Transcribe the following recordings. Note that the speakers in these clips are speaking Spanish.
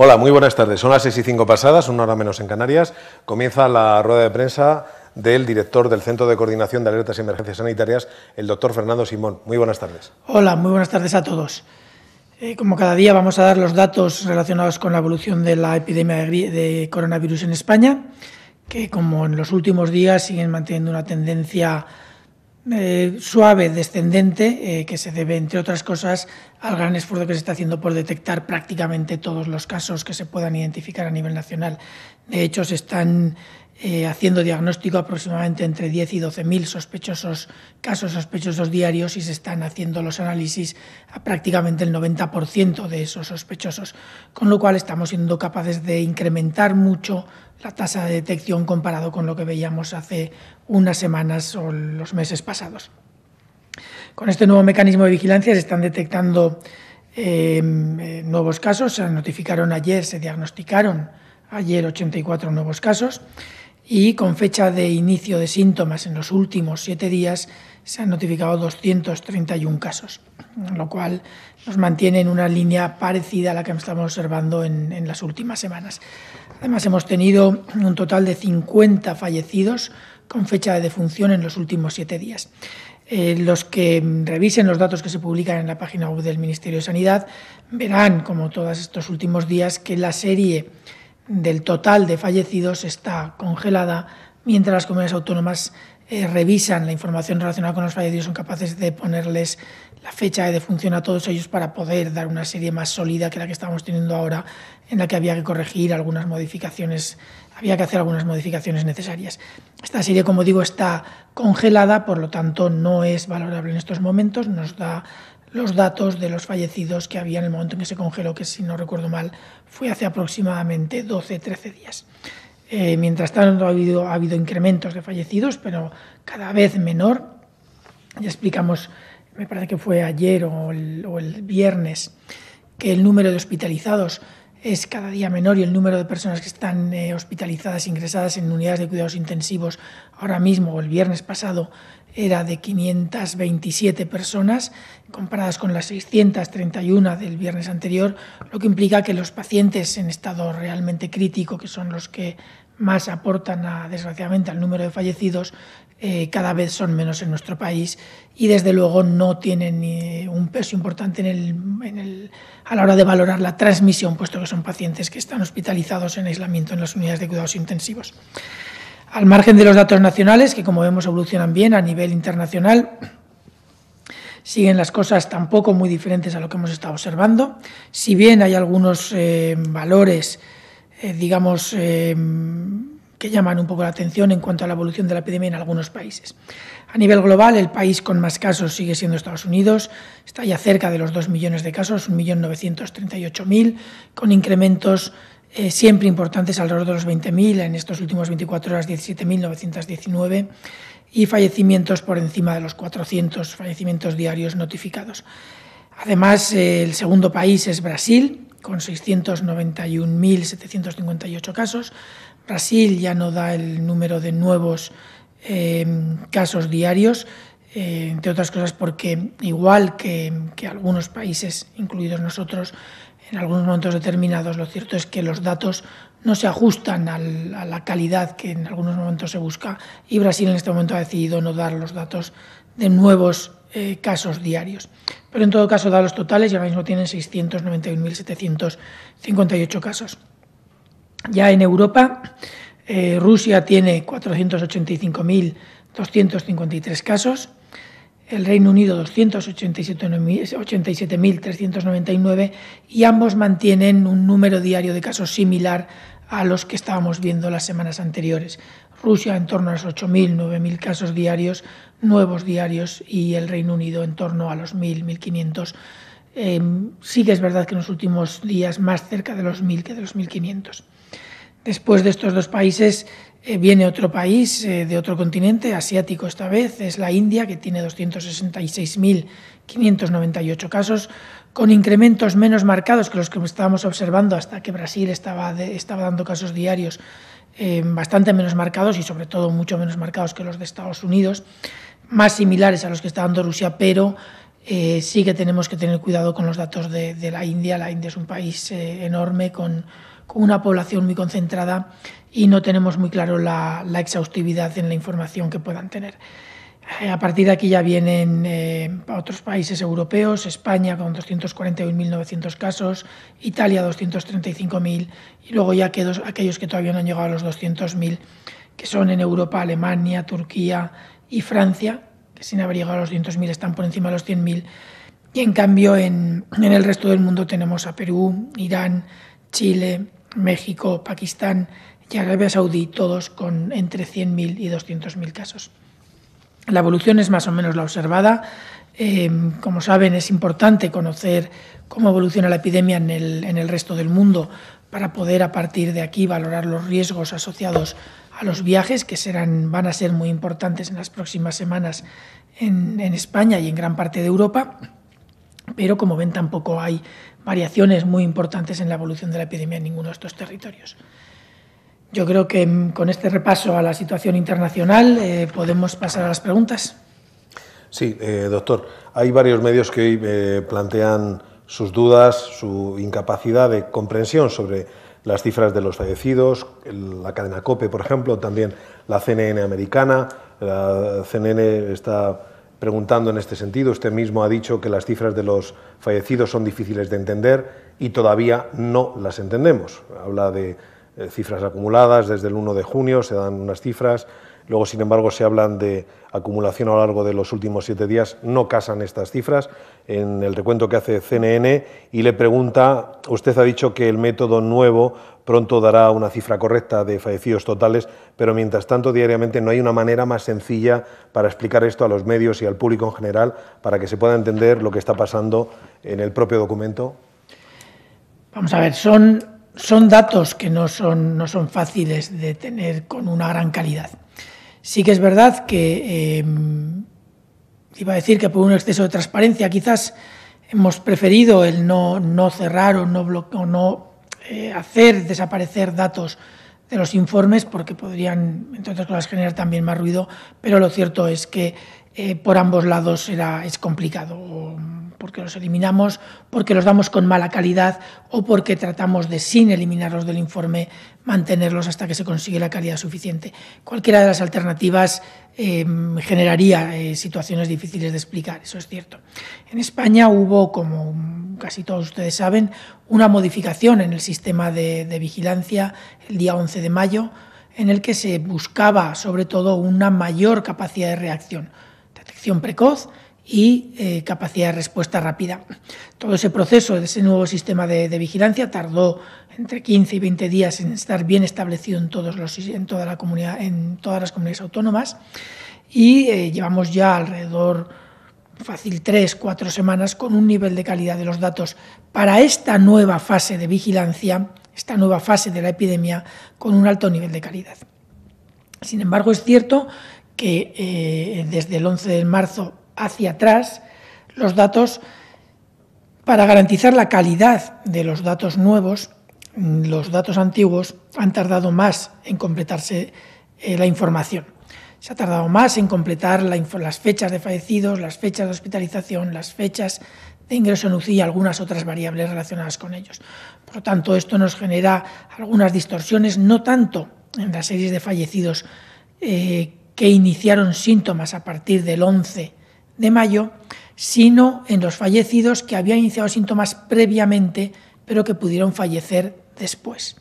Hola, muy buenas tardes. Son las seis y cinco pasadas, una hora menos en Canarias. Comienza la rueda de prensa del director del Centro de Coordinación de Alertas y Emergencias Sanitarias, el doctor Fernando Simón. Muy buenas tardes. Hola, muy buenas tardes a todos. Eh, como cada día vamos a dar los datos relacionados con la evolución de la epidemia de coronavirus en España, que como en los últimos días siguen manteniendo una tendencia eh, suave descendente eh, que se debe, entre otras cosas, al gran esfuerzo que se está haciendo por detectar prácticamente todos los casos que se puedan identificar a nivel nacional. De hecho, se están eh, haciendo diagnóstico aproximadamente entre 10 y 12.000 sospechosos, casos sospechosos diarios y se están haciendo los análisis a prácticamente el 90% de esos sospechosos, con lo cual estamos siendo capaces de incrementar mucho la tasa de detección comparado con lo que veíamos hace unas semanas o los meses pasados. Con este nuevo mecanismo de vigilancia se están detectando em, eh, nuevos casos, se notificaron ayer, se diagnosticaron ayer 84 nuevos casos y con fecha de inicio de síntomas en los últimos siete días se han notificado 231 casos, lo cual nos mantiene en una línea parecida a la que estamos observando en, las últimas semanas. Además, hemos tenido un total de 50 fallecidos con fecha de defunción en los últimos siete días. Eh, los que revisen los datos que se publican en la página web del Ministerio de Sanidad verán, como todos estos últimos días, que la serie del total de fallecidos está congelada, mientras las comunidades autónomas eh, revisan la información relacionada con los fallecidos, son capaces de ponerles la fecha de defunción a todos ellos para poder dar una serie más sólida que la que estamos teniendo ahora, en la que había que corregir algunas modificaciones, había que hacer algunas modificaciones necesarias. Esta serie, como digo, está congelada, por lo tanto no es valorable en estos momentos, nos da los datos de los fallecidos que había en el momento en que se congeló, que si no recuerdo mal fue hace aproximadamente 12-13 días. Eh, mientras tanto ha habido, incrementos de fallecidos, pero cada vez menor. Ya explicamos, me parece que fue ayer o el viernes, que el número de hospitalizados es cada día menor y el número de personas que están eh, hospitalizadas, ingresadas en unidades de cuidados intensivos ahora mismo o el viernes pasado era de 527 personas, comparadas con las 631 del viernes anterior, lo que implica que los pacientes en estado realmente crítico, que son los que más aportan a, desgraciadamente al número de fallecidos eh, cada vez son menos en nuestro país y desde luego no tienen eh, un peso importante a la hora de valorar la transmisión, puesto que son pacientes que están hospitalizados en aislamiento en las unidades de cuidados intensivos. Al margen de los datos nacionales, que como vemos evolucionan bien a nivel internacional, siguen las cosas tampoco muy diferentes a lo que hemos estado observando. Si bien hay algunos eh, valores eh, digamos, eh, que llaman un poco la atención en cuanto a la evolución de la epidemia en algunos países. A nivel global, el país con más casos sigue siendo Estados Unidos, está ya cerca de los 2 millones de casos, 1.938.000, con incrementos eh, siempre importantes alrededor de los 20.000, en estos últimos 24 horas 17.919, y fallecimientos por encima de los 400 fallecimientos diarios notificados. Además, el segundo país es Brasil, con 691.758 casos. Brasil ya no da el número de nuevos em, casos diarios, eh, entre otras cosas porque igual que, algunos países, incluidos nosotros, en algunos momentos determinados, lo cierto es que los datos no se ajustan a la calidad que en algunos momentos se busca y Brasil en este momento ha decidido no dar los datos de nuevos eh, casos diarios. Pero en todo caso, da los totales y ahora mismo tienen 691.758 casos. Ya en Europa, eh, Rusia tiene 485.253 casos, el Reino Unido 287.399 y ambos mantienen un número diario de casos similar a los que estábamos viendo las semanas anteriores. Rusia en torno a los 8.000, 9.000 casos diarios, nuevos diarios, y el Reino Unido en torno a los 1.000, 1.500. Em, sí que es verdad que en los últimos días más cerca de los 1.000 que de los 1.500. Después de estos dos países eh, viene otro país eh, de otro continente, asiático esta vez, es la India, que tiene 266.598 casos con incrementos menos marcados que los que estábamos observando hasta que Brasil estaba, estaba dando casos diarios eh, bastante menos marcados y sobre todo mucho menos marcados que los de Estados Unidos, más similares a los que está dando Rusia, pero eh, sí que tenemos que tener cuidado con los datos de, la India. La India es un país eh, enorme con, una población muy concentrada y no tenemos muy claro la exhaustividad en la información que puedan tener. Eh, a partir de aquí ya vienen eh, otros países europeos, España con 241.900 casos, Italia 235.000 y luego ya aquellos que todavía no han llegado a los 200.000, que son en Europa Alemania, Turquía y Francia, que sin haber llegado a los 200.000 están por encima de los 100.000. Y en cambio en, en el resto del mundo tenemos a Perú, Irán, Chile, México, Pakistán y Arabia Saudí, todos con entre 100.000 y 200.000 casos. La evolución es más o menos la observada. Em, como saben, es importante conocer cómo evoluciona la epidemia en el, resto del mundo para poder a partir de aquí valorar los riesgos asociados a los viajes, que serán, van a ser muy importantes en las próximas semanas en España y en gran parte de Europa. Pero como ven, tampoco hay variaciones muy importantes en la evolución de la epidemia en ninguno de estos territorios. Yo creo que mm, con este repaso a la situación internacional eh, podemos pasar a las preguntas. Sí, eh, doctor. Hay varios medios que hoy eh, plantean sus dudas, su incapacidad de comprensión sobre las cifras de los fallecidos, la cadena COPE, por ejemplo, también la CNN americana. La CNN está preguntando en este sentido. Usted mismo ha dicho que las cifras de los fallecidos son difíciles de entender y todavía no las entendemos. Habla de eh, cifras acumuladas, desde el 1 de junio se dan unas cifras, luego sin embargo se hablan de acumulación a lo largo de los últimos siete días, no casan estas cifras. En el recuento que hace CNN y le pregunta, usted ha dicho que el método nuevo pronto dará una cifra correcta de fallecidos totales, pero mientras tanto diariamente no hay una manera más sencilla para explicar esto a los medios y al público en general para que se pueda entender lo que está pasando en el propio documento. Vamos a ver, son son datos que no son, no son fáciles de tener con una gran calidad. Sí que es verdad que, em, iba a decir que por un exceso de transparencia quizás hemos preferido el no, no cerrar o no, no eh, hacer desaparecer datos de los informes porque podrían, entre otras cosas, generar también más ruido, pero lo cierto es que eh, por ambos lados era, es complicado, porque los eliminamos, porque los damos con mala calidad o porque tratamos de, sin eliminarlos del informe, mantenerlos hasta que se consigue la calidad suficiente. Cualquiera de las alternativas em, generaría eh, situaciones difíciles de explicar, eso es cierto. En España hubo, como casi todos ustedes saben, una modificación en el sistema de vigilancia el día 11 de mayo, en el que se buscaba sobre todo una mayor capacidad de reacción precoz y eh, capacidad de respuesta rápida. Todo ese proceso de ese nuevo sistema de, vigilancia tardó entre 15 y 20 días en estar bien establecido en, todos los, en, toda la comunidad, en todas las comunidades autónomas y eh, llevamos ya alrededor fácil tres, cuatro semanas con un nivel de calidad de los datos para esta nueva fase de vigilancia, esta nueva fase de la epidemia, con un alto nivel de calidad. Sin embargo, es cierto que eh, desde el 11 de marzo hacia atrás los datos, para garantizar la calidad de los datos nuevos, mm, los datos antiguos han tardado más en completarse eh, la información. Se ha tardado más en completar las fechas de fallecidos, las fechas de hospitalización, las fechas de ingreso en UCI y algunas otras variables relacionadas con ellos. Por lo tanto, esto nos genera algunas distorsiones, no tanto en la series de fallecidos eh, que iniciaron síntomas a partir del 11 de mayo, sino en los fallecidos que habían iniciado síntomas previamente, pero que pudieron fallecer después.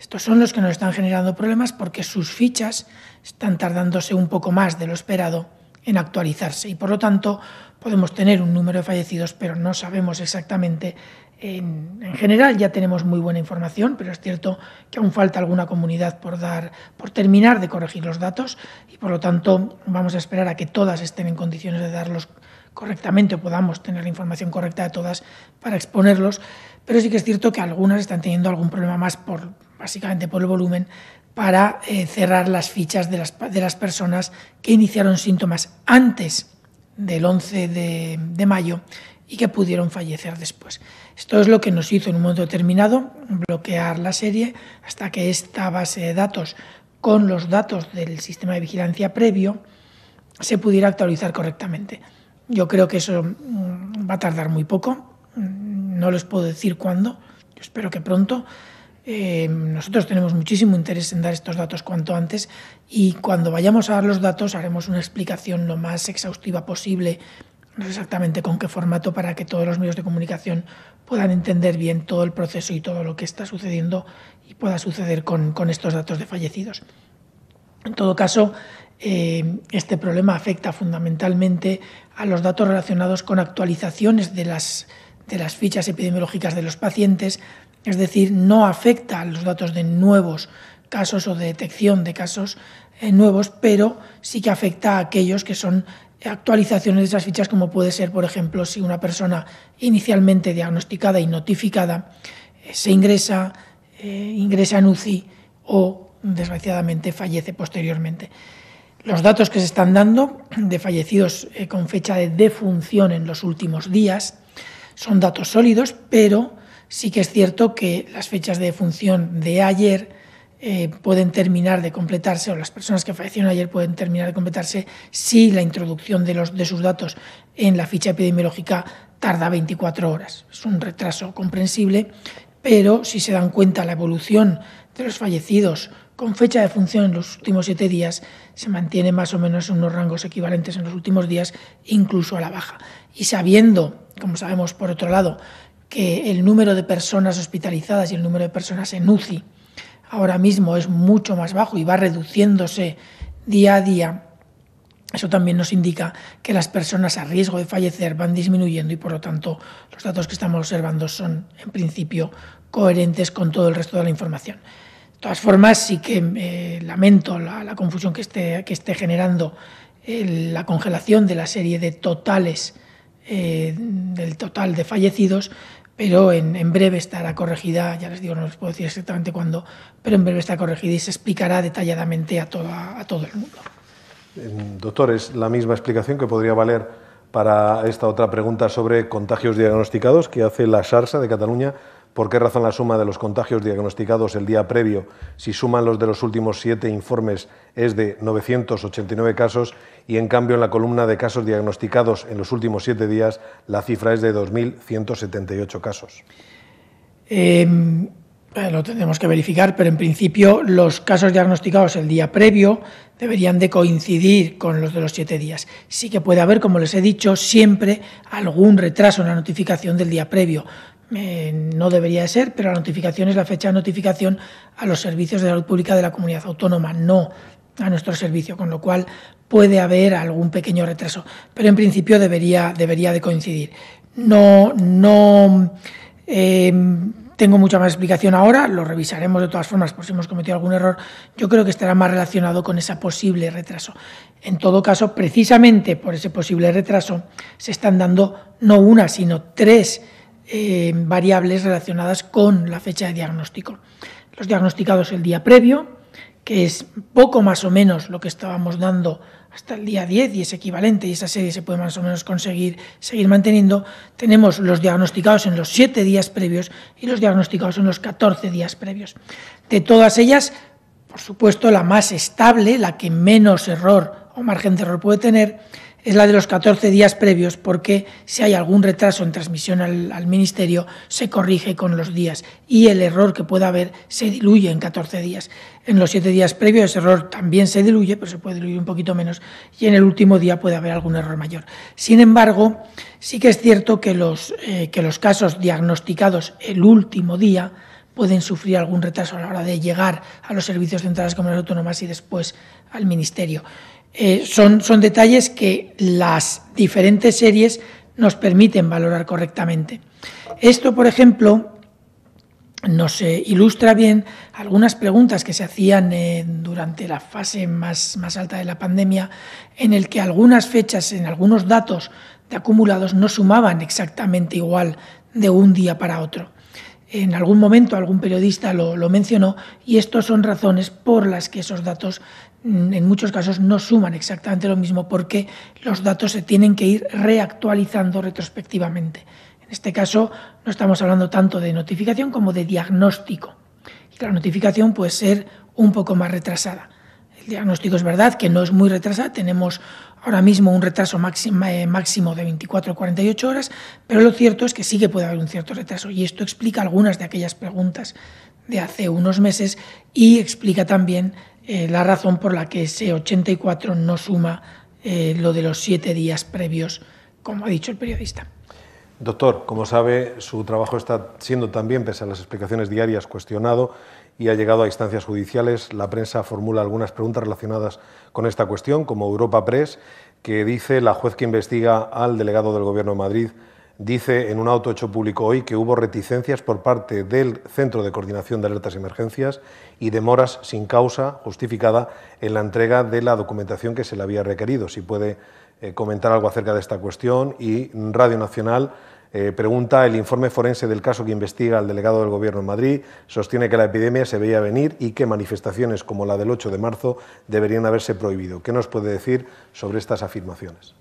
Estos son los que nos están generando problemas porque sus fichas están tardándose un poco más de lo esperado en actualizarse y por lo tanto podemos tener un número de fallecidos, pero no sabemos exactamente en, general ya tenemos muy buena información, pero es cierto que aún falta alguna comunidad por, dar, por terminar de corregir los datos y por lo tanto vamos a esperar a que todas estén en condiciones de darlos correctamente o podamos tener la información correcta de todas para exponerlos, pero sí que es cierto que algunas están teniendo algún problema más por básicamente por el volumen para eh, cerrar las fichas de las, personas que iniciaron síntomas antes del 11 de mayo y que pudieron fallecer después. Esto es lo que nos hizo en un momento determinado bloquear la serie hasta que esta base de datos con los datos del sistema de vigilancia previo se pudiera actualizar correctamente. Yo creo que eso mm, va a tardar muy poco, mm, no les puedo decir cuándo, espero que pronto. Eh, nosotros tenemos muchísimo interés en dar estos datos cuanto antes y cuando vayamos a dar los datos haremos una explicación lo más exhaustiva posible no sé exactamente con qué formato, para que todos los medios de comunicación puedan entender bien todo el proceso y todo lo que está sucediendo y pueda suceder con, estos datos de fallecidos. En todo caso, eh, este problema afecta fundamentalmente a los datos relacionados con actualizaciones de las, de las fichas epidemiológicas de los pacientes, es decir, no afecta a los datos de nuevos casos o de detección de casos eh, nuevos, pero sí que afecta a aquellos que son actualizaciones de esas fichas, como puede ser, por ejemplo, si una persona inicialmente diagnosticada y notificada eh, se ingresa, eh, ingresa en UCI o, desgraciadamente, fallece posteriormente. Los datos que se están dando de fallecidos eh, con fecha de defunción en los últimos días son datos sólidos, pero sí que es cierto que las fechas de defunción de ayer eh, pueden terminar de completarse, o las personas que fallecieron ayer pueden terminar de completarse, si la introducción de, de sus datos en la ficha epidemiológica tarda 24 horas. Es un retraso comprensible, pero si se dan cuenta la evolución de los fallecidos con fecha de función en los últimos siete días, se mantiene más o menos en unos rangos equivalentes en los últimos días, incluso a la baja. Y sabiendo, como sabemos por otro lado, que el número de personas hospitalizadas y el número de personas en UCI ahora mismo es mucho más bajo y va reduciéndose día a día, eso también nos indica que las personas a riesgo de fallecer van disminuyendo y por lo tanto los datos que estamos observando son en principio coherentes con todo el resto de la información. De todas formas, sí que eh, lamento la, confusión que esté, que esté generando eh, la congelación de la serie de totales eh, del total de fallecidos, pero en, en, breve estará corregida, ya les digo, no les puedo decir exactamente cuándo, pero en breve está corregida y se explicará detalladamente a, toda, a todo el mundo. Em, doctor, es la misma explicación que podría valer para esta otra pregunta sobre contagios diagnosticados que hace la SARSA de Cataluña ¿Por qué razón la suma de los contagios diagnosticados el día previo, si suman los de los últimos siete informes, es de 989 casos y en cambio en la columna de casos diagnosticados en los últimos siete días la cifra es de 2.178 casos? Em, eh, lo tenemos que verificar, pero en principio los casos diagnosticados el día previo deberían de coincidir con los de los siete días. Sí que puede haber, como les he dicho, siempre algún retraso en la notificación del día previo. Eh, no debería ser, pero la notificación es la fecha de notificación a los servicios de salud pública de la comunidad autónoma, no a nuestro servicio, con lo cual puede haber algún pequeño retraso, pero en principio debería, debería de coincidir. No, no eh, tengo mucha más explicación ahora, lo revisaremos de todas formas por si hemos cometido algún error. Yo creo que estará más relacionado con ese posible retraso. En todo caso, precisamente por ese posible retraso, se están dando no una, sino tres eh, variables relacionadas con la fecha de diagnóstico. Los diagnosticados el día previo, que es poco más o menos lo que estábamos dando hasta el día 10 y es equivalente y esa serie se puede más o menos conseguir seguir manteniendo, tenemos los diagnosticados en los 7 días previos y los diagnosticados en los 14 días previos. De todas ellas, por supuesto, la más estable, la que menos error o margen de error puede tener, es la de los 14 días previos, porque si hay algún retraso en transmisión al, Ministerio, se corrige con los días y el error que pueda haber se diluye en 14 días. En los 7 días previos ese error también se diluye, pero se puede diluir un poquito menos y en el último día puede haber algún error mayor. Sin embargo, sí que es cierto que los, eh, que los casos diagnosticados el último día pueden sufrir algún retraso a la hora de llegar a los servicios centrales como las autónomas y después al Ministerio. Eh, son, detalles que las diferentes series nos permiten valorar correctamente. Esto, por ejemplo, nos eh, ilustra bien algunas preguntas que se hacían eh, durante la fase más, alta de la pandemia, en el que algunas fechas, en algunos datos de acumulados no sumaban exactamente igual de un día para otro. En algún momento algún periodista lo, lo mencionó y estas son razones por las que esos datos Mm, en muchos casos no suman exactamente lo mismo porque los datos se tienen que ir reactualizando retrospectivamente. En este caso no estamos hablando tanto de notificación como de diagnóstico. la notificación puede ser un poco más retrasada. El diagnóstico es verdad que no es muy retrasado, tenemos ahora mismo un retraso máximo, eh, máximo de 24 o 48 horas, pero lo cierto es que sí que puede haber un cierto retraso y esto explica algunas de aquellas preguntas de hace unos meses y explica también eh, la razón por la que ese 84 no suma eh, lo de los siete días previos, como ha dicho el periodista. Doctor, como sabe, su trabajo está siendo también, pese a las explicaciones diarias, cuestionado y ha llegado a instancias judiciales. La prensa formula algunas preguntas relacionadas con esta cuestión, como Europa Press, que dice la juez que investiga al delegado del Gobierno de Madrid dice en un auto hecho público hoy que hubo reticencias por parte del Centro de Coordinación de Alertas y Emergencias y demoras sin causa justificada en la entrega de la documentación que se le había requerido. Si puede eh, comentar algo acerca de esta cuestión. Y Radio Nacional eh, pregunta, el informe forense del caso que investiga el delegado del Gobierno en Madrid sostiene que la epidemia se veía venir y que manifestaciones como la del 8 de marzo deberían haberse prohibido. ¿Qué nos puede decir sobre estas afirmaciones?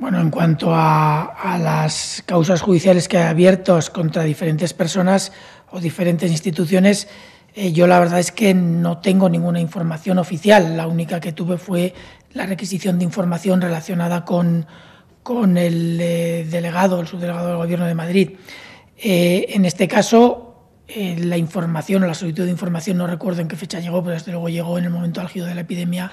Bueno, en cuanto a, las causas judiciales que ha abierto contra diferentes personas o diferentes instituciones, eh, yo la verdad es que no tengo ninguna información oficial. La única que tuve fue la requisición de información relacionada con, el eh, delegado, el subdelegado del Gobierno de Madrid. Eh, en este caso, la información o la solicitud de información, no recuerdo en qué fecha llegó, pero desde luego llegó en el momento álgido de la epidemia,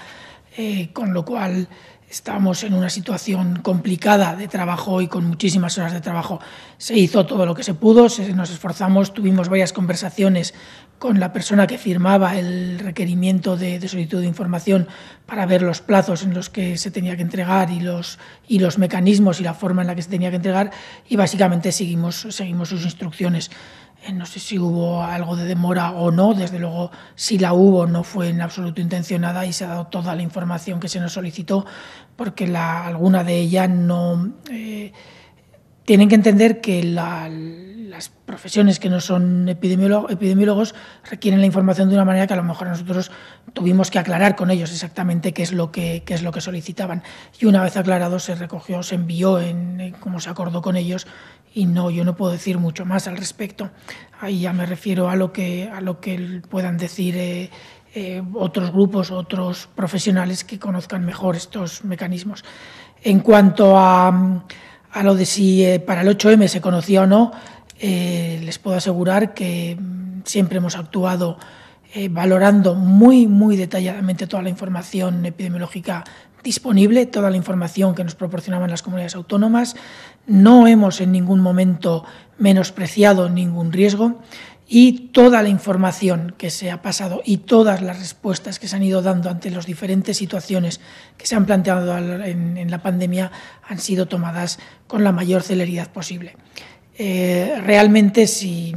con lo cual estamos en una situación complicada de trabajo y con muchísimas horas de trabajo. Se hizo todo lo que se pudo, nos esforzamos, tuvimos varias conversaciones con la persona que firmaba el requerimiento de, de, solicitud de información para ver los plazos en los que se tenía que entregar y los, y los mecanismos y la forma en la que se tenía que entregar y básicamente seguimos, seguimos sus instrucciones. Eh, no sé si hubo algo de demora o no, desde luego si la hubo no fue en absoluto intencionada y se ha dado toda la información que se nos solicitó porque alguna de ellas no... Eh, tienen que entender que las profesiones que no son epidemiólogos requieren la información de una manera que a lo mejor nosotros tuvimos que aclarar con ellos exactamente qué es lo que, qué es lo que solicitaban. Y una vez aclarado se recogió, se envió, en, como se acordó con ellos, y no, yo no puedo decir mucho más al respecto. Ahí ya me refiero a lo que, a lo que puedan decir eh, eh, otros grupos, otros profesionales que conozcan mejor estos mecanismos. En cuanto a, lo de si eh, para el 8M se conocía o no, les puedo asegurar que mm, siempre hemos actuado valorando muy, muy detalladamente toda la información epidemiológica disponible, toda la información que nos proporcionaban las comunidades autónomas, no hemos en ningún momento menospreciado ningún riesgo y toda la información que se ha pasado y todas las respuestas que se han ido dando ante las diferentes situaciones que se han planteado en, la pandemia han sido tomadas con la mayor celeridad posible. Eh, realmente, si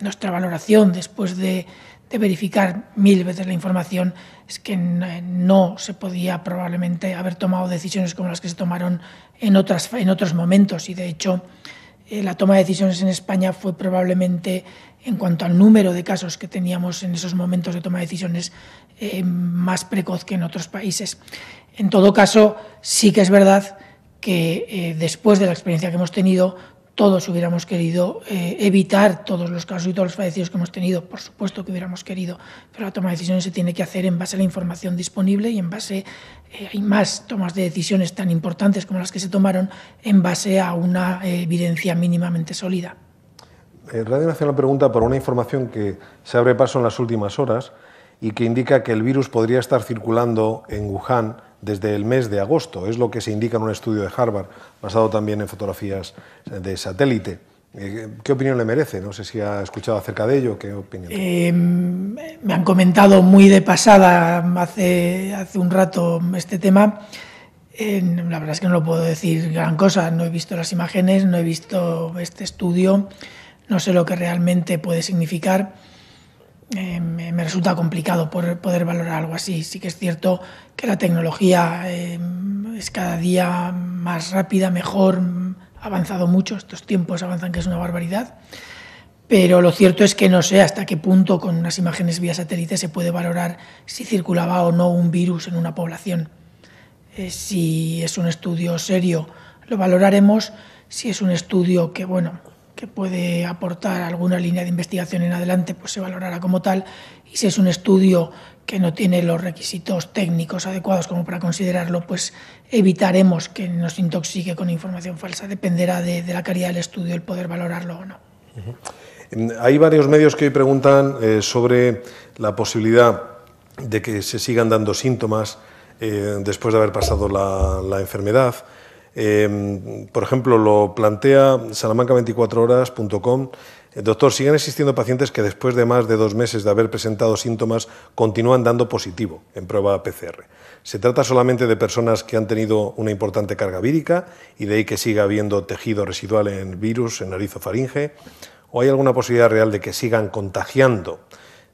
nuestra valoración después de de verificar mil veces la información, es que eh, no se podía probablemente haber tomado decisiones como las que se tomaron en, otras, en otros momentos. Y de hecho, eh, la toma de decisiones en España fue probablemente, en cuanto al número de casos que teníamos en esos momentos de toma de decisiones, eh, más precoz que en otros países. En todo caso, sí que es verdad que después de la experiencia que hemos tenido, todos hubiéramos querido eh, evitar todos los casos y todos los fallecidos que hemos tenido, por supuesto que hubiéramos querido, pero la toma de decisiones se tiene que hacer en base a la información disponible y en base, eh, hay más tomas de decisiones tan importantes como las que se tomaron, en base a una eh, evidencia mínimamente sólida. Radio Nacional pregunta por una información que se abre paso en las últimas horas y que indica que el virus podría estar circulando en Wuhan desde el mes de agosto. Es lo que se indica en un estudio de Harvard, basado también en fotografías de satélite. Eh, ¿Qué opinión le merece? No sé si ha escuchado acerca de ello. ¿Qué opinión? Eh, me han comentado muy de pasada hace, hace un rato este tema. Eh, la verdad es que no lo puedo decir gran cosa. No he visto las imágenes, no he visto este estudio, no sé lo que realmente puede significar. Eh, me, resulta complicado poder, poder, valorar algo así. Sí que es cierto que la tecnología eh, es cada día más rápida, mejor, ha avanzado mucho, estos tiempos avanzan que es una barbaridad, pero lo cierto es que no sé hasta qué punto con unas imágenes vía satélite se puede valorar si circulaba o no un virus en una población. Eh, si es un estudio serio, lo valoraremos. Si es un estudio que, bueno, que puede aportar alguna línea de investigación en adelante, pues se valorará como tal. Y si es un estudio que no tiene los requisitos técnicos adecuados como para considerarlo, pues evitaremos que nos intoxique con información falsa. Dependerá de, la calidad del estudio el poder valorarlo o no. Hay varios medios que hoy preguntan eh, sobre la posibilidad de que se sigan dando síntomas eh, después de haber pasado la enfermedad. Em, por ejemplo, lo plantea salamanca24horas.com. Eh, doctor, siguen existiendo pacientes que después de más de dos meses de haber presentado síntomas continúan dando positivo en prueba PCR. Se trata solamente de personas que han tenido una importante carga vírica y de ahí que siga habiendo tejido residual en virus, en nariz o faringe. ¿O hay alguna posibilidad real de que sigan contagiando?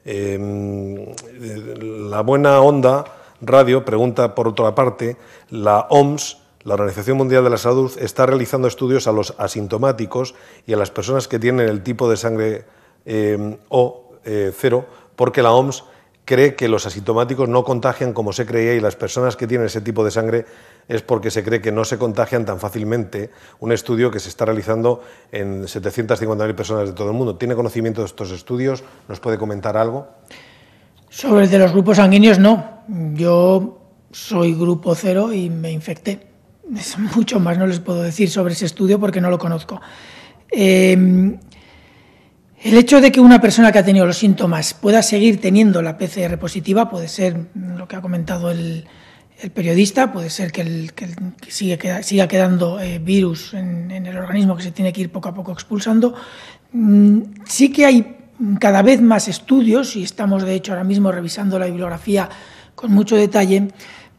Em, eh, la buena onda radio pregunta, por otra parte, la OMS la Organización Mundial de la Salud está realizando estudios a los asintomáticos y a las personas que tienen el tipo de sangre eh, O0, eh, porque la OMS cree que los asintomáticos no contagian como se creía y las personas que tienen ese tipo de sangre es porque se cree que no se contagian tan fácilmente. Un estudio que se está realizando en 750.000 personas de todo el mundo. ¿Tiene conocimiento de estos estudios? ¿Nos puede comentar algo? Sobre el de los grupos sanguíneos, no. Yo soy grupo cero y me infecté mucho más no les puedo decir sobre ese estudio porque no lo conozco. Em, el hecho de que una persona que ha tenido los síntomas pueda seguir teniendo la PCR positiva puede ser lo que ha comentado el, periodista, puede ser que, el, que siga quedando eh, virus en, el organismo que se tiene que ir poco a poco expulsando. Mm, sí que hay cada vez más estudios, y estamos de hecho ahora mismo revisando la bibliografía con mucho detalle,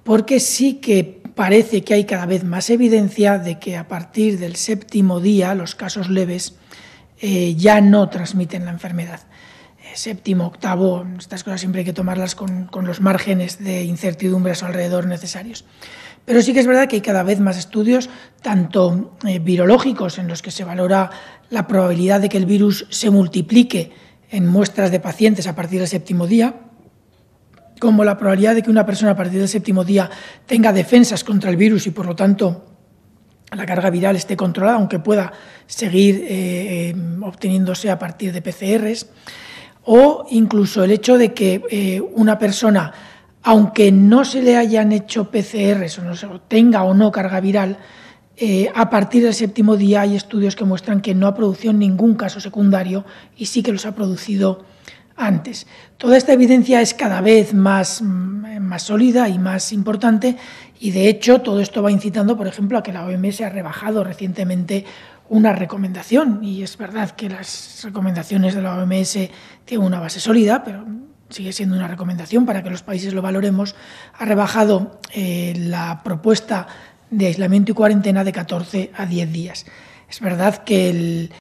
porque sí que parece que hay cada vez más evidencia de que a partir del séptimo día los casos leves eh, ya no transmiten la enfermedad. Eh, séptimo, octavo, estas cosas siempre hay que tomarlas con, los márgenes de incertidumbre a su alrededor necesarios. Pero sí que es verdad que hay cada vez más estudios, tanto eh, virológicos, en los que se valora la probabilidad de que el virus se multiplique en muestras de pacientes a partir del séptimo día, como la probabilidad de que una persona a partir del séptimo día tenga defensas contra el virus y por lo tanto la carga viral esté controlada, aunque pueda seguir eh, eh, obteniéndose a partir de PCRs, o incluso el hecho de que eh, una persona, aunque no se le hayan hecho PCRs o, no se, tenga o no carga viral, a partir del séptimo día hay estudios que muestran que no ha producido ningún caso secundario y sí que los ha producido antes. Toda esta evidencia es cada vez más, mm, más sólida y más importante y de hecho todo esto va incitando, por ejemplo, a que la OMS ha rebajado recientemente una recomendación y es verdad que las recomendaciones de la OMS tienen una base sólida, pero sigue siendo una recomendación para que los países lo valoremos, ha rebajado eh, la propuesta de aislamiento y cuarentena de 14 a 10 días. Es verdad que el,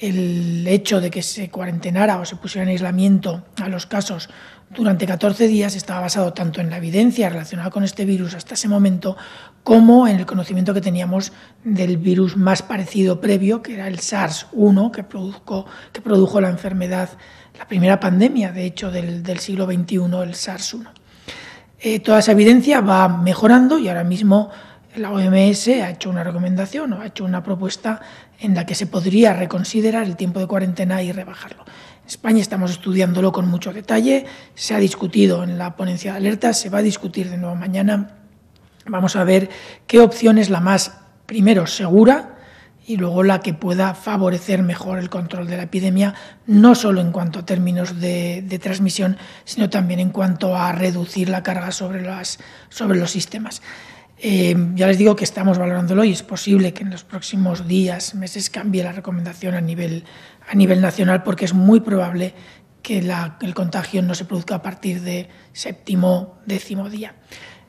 el hecho de que se cuarentenara o se pusiera en aislamiento a los casos durante 14 días estaba basado tanto en la evidencia relacionada con este virus hasta ese momento como en el conocimiento que teníamos del virus más parecido previo, que era el SARS-1, que produjo, que produjo la enfermedad, la primera pandemia, de hecho, del, siglo XXI, el SARS-1. Eh, toda esa evidencia va mejorando y ahora mismo la OMS ha hecho una recomendación o ha hecho una propuesta en la que se podría reconsiderar el tiempo de cuarentena y rebajarlo. En España estamos estudiándolo con mucho detalle, se ha discutido en la ponencia de alerta, se va a discutir de nuevo mañana. Vamos a ver qué opción es la más, primero, segura y luego la que pueda favorecer mejor el control de la epidemia, no solo en cuanto a términos de, transmisión, sino también en cuanto a reducir la carga sobre, las, sobre los sistemas. Eh, ya les digo que estamos valorándolo y es posible que en los próximos días, meses, cambie la recomendación a nivel, a nivel nacional porque es muy probable que el contagio no se produzca a partir de séptimo, décimo día.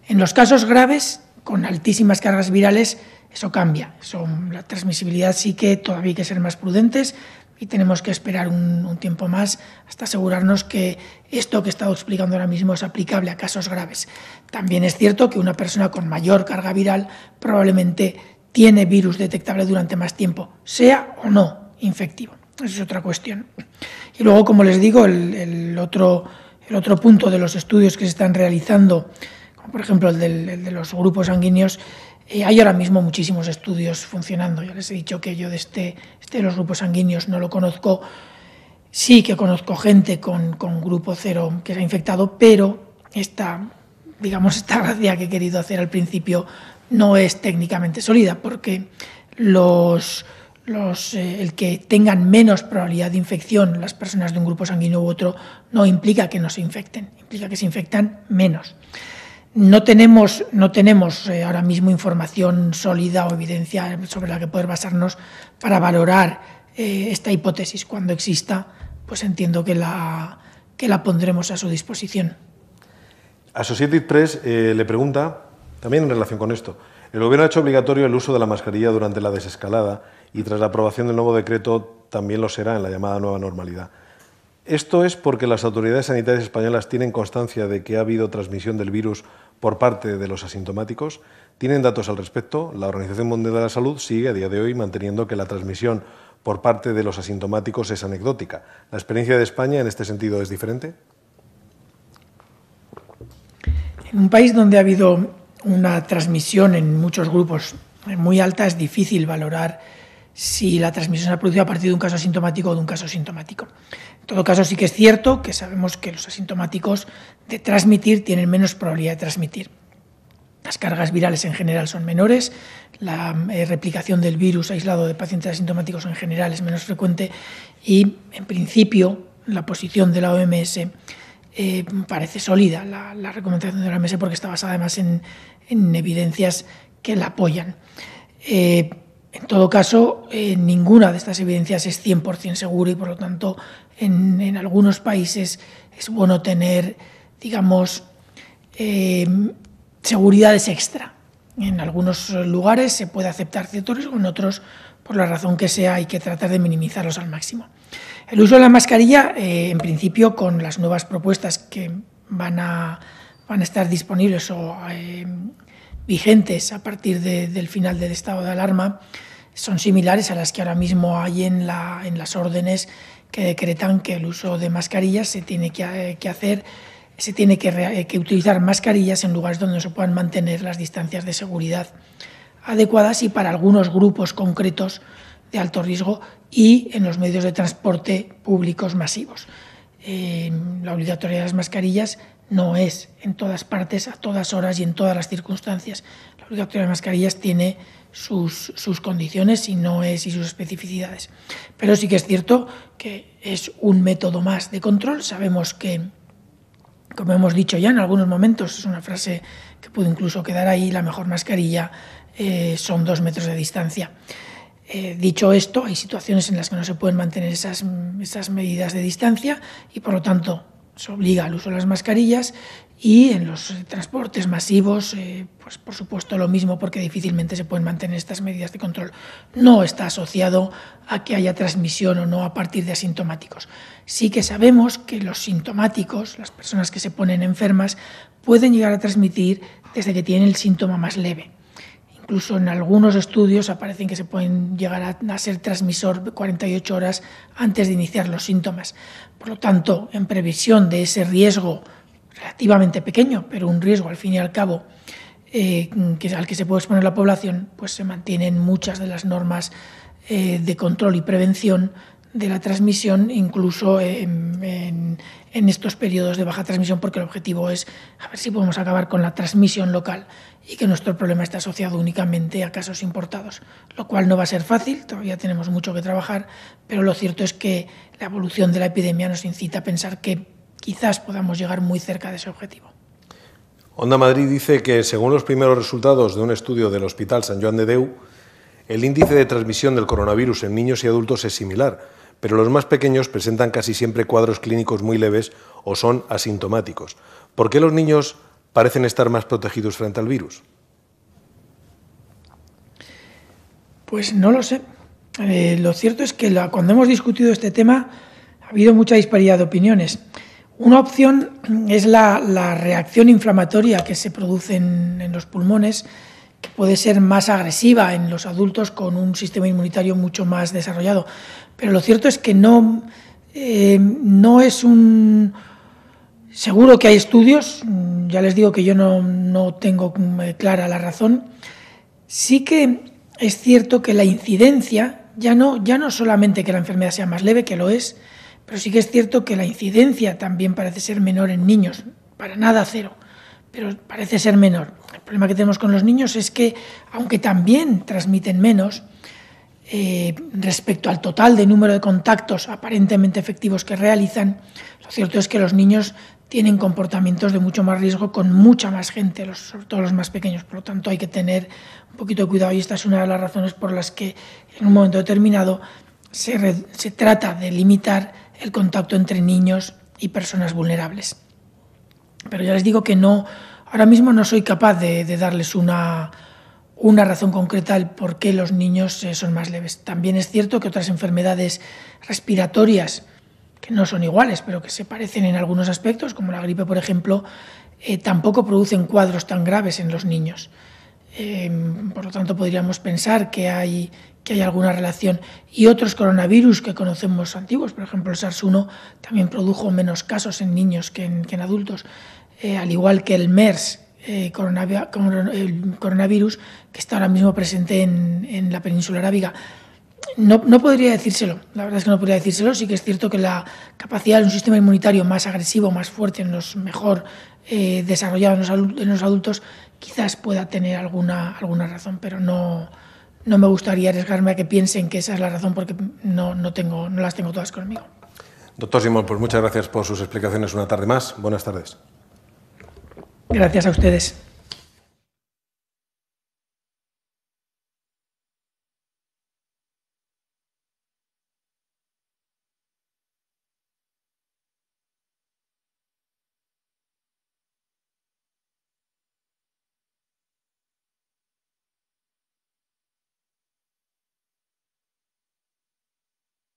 En los casos graves, con altísimas cargas virales, eso cambia. Son la transmisibilidad sí que todavía hay que ser más prudentes y tenemos que esperar un, tiempo más hasta asegurarnos que esto que he estado explicando ahora mismo es aplicable a casos graves. También es cierto que una persona con mayor carga viral probablemente tiene virus detectable durante más tiempo, sea o no infectivo. Esa es otra cuestión. Y luego, como les digo, el, otro, el otro punto de los estudios que se están realizando, como por ejemplo el de los grupos sanguíneos, eh, hay ahora mismo muchísimos estudios funcionando. Ya les he dicho que yo de este, este de los grupos sanguíneos no lo conozco. Sí que conozco gente con, grupo cero que se ha infectado, pero esta, digamos, esta gracia que he querido hacer al principio no es técnicamente sólida, porque los, los, eh, el que tengan menos probabilidad de infección las personas de un grupo sanguíneo u otro no implica que no se infecten, implica que se infectan menos. No tenemos, no tenemos eh, ahora mismo información sólida o evidencia sobre la que poder basarnos para valorar eh, esta hipótesis. Cuando exista, pues entiendo que la, que la pondremos a su disposición. a Press 3 eh, le pregunta, también en relación con esto, el Gobierno ha hecho obligatorio el uso de la mascarilla durante la desescalada y tras la aprobación del nuevo decreto también lo será en la llamada nueva normalidad. Esto es porque las autoridades sanitarias españolas tienen constancia de que ha habido transmisión del virus por parte de los asintomáticos. Tienen datos al respecto. La Organización Mundial de la Salud sigue a día de hoy manteniendo que la transmisión por parte de los asintomáticos es anecdótica. ¿La experiencia de España en este sentido es diferente? En un país donde ha habido una transmisión en muchos grupos muy alta es difícil valorar si la transmisión se ha producido a partir de un caso asintomático o de un caso sintomático. En todo caso, sí que es cierto que sabemos que los asintomáticos de transmitir tienen menos probabilidad de transmitir. Las cargas virales en general son menores, la eh, replicación del virus aislado de pacientes asintomáticos en general es menos frecuente y, en principio, la posición de la OMS eh, parece sólida, la, recomendación de la OMS, porque está basada además en, evidencias que la apoyan. Eh, en todo caso, eh, ninguna de estas evidencias es 100% segura y, por lo tanto, en, algunos países es bueno tener, digamos, eh, seguridades extra. En algunos lugares se puede aceptar cierto riesgo, en otros, por la razón que sea, hay que tratar de minimizarlos al máximo. El uso de la mascarilla, eh, en principio, con las nuevas propuestas que van a, van a estar disponibles o vigentes a partir del final del estado de alarma son similares a las que ahora mismo hay en, la, en las órdenes que decretan que el uso de mascarillas se tiene que, eh, hacer, se tiene eh, que, utilizar mascarillas en lugares donde se puedan mantener las distancias de seguridad adecuadas y para algunos grupos concretos de alto riesgo y en los medios de transporte públicos masivos. Eh, la obligatoriedad de las mascarillas no es en todas partes, a todas horas y en todas las circunstancias. La obligatoriedad de mascarillas tiene sus, condiciones y no es y sus especificidades. Pero sí que es cierto que es un método más de control. Sabemos que, como hemos dicho ya en algunos momentos, es una frase que puede incluso quedar ahí, la mejor mascarilla eh, son dos metros de distancia. Eh, dicho esto, hay situaciones en las que no se pueden mantener esas, esas medidas de distancia y, por lo tanto, se obliga al uso de las mascarillas y en los eh, transportes masivos, eh, pues por supuesto lo mismo, porque difícilmente se pueden mantener estas medidas de control. No está asociado a que haya transmisión o no a partir de asintomáticos. Sí que sabemos que los sintomáticos, las personas que se ponen enfermas, pueden llegar a transmitir desde que tienen el síntoma más leve. Incluso en algunos estudios aparecen que se pueden llegar a, ser transmisor 48 horas antes de iniciar los síntomas. Por lo tanto, en previsión de ese riesgo relativamente pequeño, pero un riesgo al fin y al cabo eh, al que se puede exponer la población, pues se mantienen muchas de las normas eh, de control y prevención de la transmisión incluso en, estos periodos de baja transmisión, porque el objetivo es a ver si podemos acabar con la transmisión local y que nuestro problema está asociado únicamente a casos importados, lo cual no va a ser fácil, todavía tenemos mucho que trabajar, pero lo cierto es que la evolución de la epidemia nos incita a pensar que quizás podamos llegar muy cerca de ese objetivo. Onda Madrid dice que, según los primeros resultados de un estudio del Hospital San Joan de Deu, el índice de transmisión del coronavirus en niños y adultos es similar, pero los más pequeños presentan casi siempre cuadros clínicos muy leves o son asintomáticos. ¿Por qué los niños parecen estar más protegidos frente al virus? Pues no lo sé. Eh, lo cierto es que cuando hemos discutido este tema ha habido mucha disparidad de opiniones. Una opción es la, reacción inflamatoria que se produce en los pulmones que puede ser más agresiva en los adultos con un sistema inmunitario mucho más desarrollado. Pero lo cierto es que no, eh, no es un... Seguro que hay estudios, ya les digo que yo no, no tengo mm, eh, clara la razón. Sí que es cierto que la incidencia, ya no, ya no solamente que la enfermedad sea más leve, que lo es, pero sí que es cierto que la incidencia también parece ser menor en niños, para nada cero pero parece ser menor. El problema que tenemos con los niños es que, aunque también transmiten menos, eh, respecto al total de número de contactos aparentemente efectivos que realizan, lo cierto es que los niños tienen comportamientos de mucho más riesgo con mucha más gente, sobre todo los más pequeños. Por lo tanto, hay que tener un poquito de cuidado y esta es una de las razones por las que en un momento determinado se trata de limitar el contacto entre niños y personas vulnerables. Pero ya les digo que no, ahora mismo no soy capaz de, darles una, razón concreta al por qué los niños eh, son más leves. También es cierto que otras enfermedades respiratorias, que no son iguales, pero que se parecen en algunos aspectos, como la gripe, por ejemplo, eh, tampoco producen cuadros tan graves en los niños. Eh, por lo tanto, podríamos pensar que hay que hay alguna relación, y otros coronavirus que conocemos antiguos, por ejemplo el SARS-1 también produjo menos casos en niños que en, adultos, eh, al igual que el MERS, eh, el coronavirus, que está ahora mismo presente en, la península arábiga. No, podría decírselo, la verdad es que no podría decírselo. Sí que es cierto que la capacidad de un sistema inmunitario más agresivo, más fuerte, en los mejor eh, desarrollado los, en los, adultos, quizás pueda tener alguna, alguna razón, pero no, no me gustaría arriesgarme a que piensen que esa es la razón porque no, no, tengo, no las tengo todas conmigo. Doctor Simón, pues muchas gracias por sus explicaciones una tarde más. Buenas tardes. Gracias a ustedes.